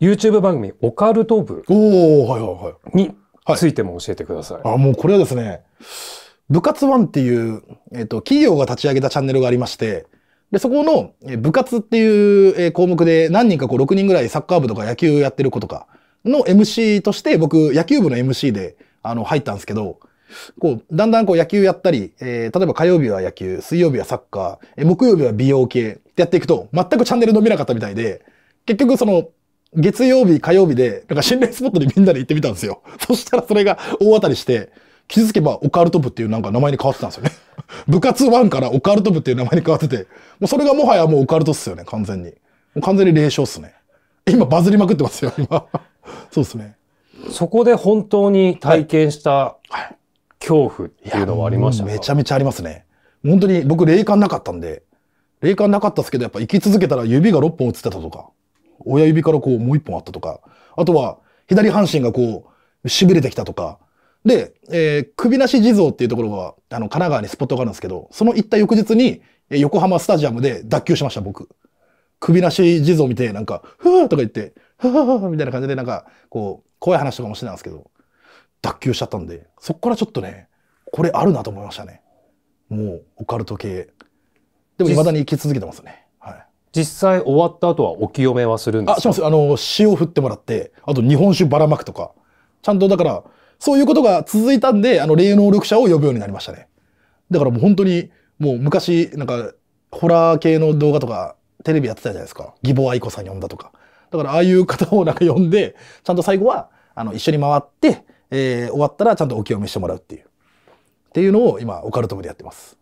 YouTube 番組、オカルト部おはいはいはい。についても教えてください。あ、もうこれはですね、部活ワンっていう、えっ、と、企業が立ち上げたチャンネルがありまして、で、そこの、え部活っていう項目で何人かこう6人ぐらいサッカー部とか野球やってる子とかの MC として僕野球部の MC であの入ったんですけど、こう、だんだんこう野球やったり、えー、例えば火曜日は野球、水曜日はサッカー、えー、木曜日は美容系ってやっていくと全くチャンネル伸びなかったみたいで、結局その月曜日、火曜日で、なんか心霊スポットにみんなで行ってみたんですよ。そしたらそれが大当たりして、気づけばオカルト部っていうなんか名前に変わってたんですよね。部活1からオカルト部っていう名前に変わってて、もうそれがもはやもうオカルトっすよね、完全に。もう完全に霊障っすね。今バズりまくってますよ、今。そうですね。そこで本当に体験した恐怖っていうのはありましたか、めちゃめちゃありますね。本当に僕霊感なかったんで、霊感なかったっすけど、やっぱ生き続けたら指が6本映ってたとか。親指からこうもう一本あったとか、あとは左半身がこう痺れてきたとか、で、えー、首なし地蔵っていうところは、あの、神奈川にスポットがあるんですけど、その行った翌日に、横浜スタジアムで脱臼しました、僕。首なし地蔵見て、なんか、ふーとか言って、ふーみたいな感じで、なんか、こう、怖い話とかもしてたんですけど、脱臼しちゃったんで、そっからちょっとね、これあるなと思いましたね。もう、オカルト系。でも、未だに生き続けてますね。実際終わった後はお清めはするんですかあ、します。あの、塩振ってもらって、あと日本酒ばらまくとか。ちゃんとだから、そういうことが続いたんで、あの、霊能力者を呼ぶようになりましたね。だからもう本当に、もう昔、なんか、ホラー系の動画とか、テレビやってたじゃないですか。義母愛子さん呼んだとか。だから、ああいう方をなんか呼んで、ちゃんと最後は、あの、一緒に回って、えー、終わったらちゃんとお清めしてもらうっていう。っていうのを今、オカルト部でやってます。